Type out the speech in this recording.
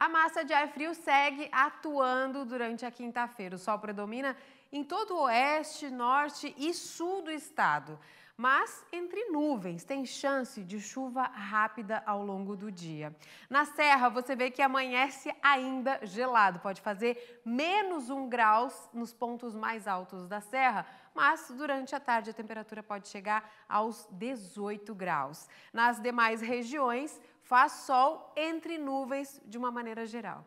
A massa de ar frio segue atuando durante a quinta-feira. O sol predomina em todo o oeste, norte e sul do estado. Mas entre nuvens, tem chance de chuva rápida ao longo do dia. Na Serra, você vê que amanhece ainda gelado. Pode fazer menos um graus nos pontos mais altos da Serra, mas durante a tarde a temperatura pode chegar aos 18 graus. Nas demais regiões, Faz sol entre nuvens de uma maneira geral.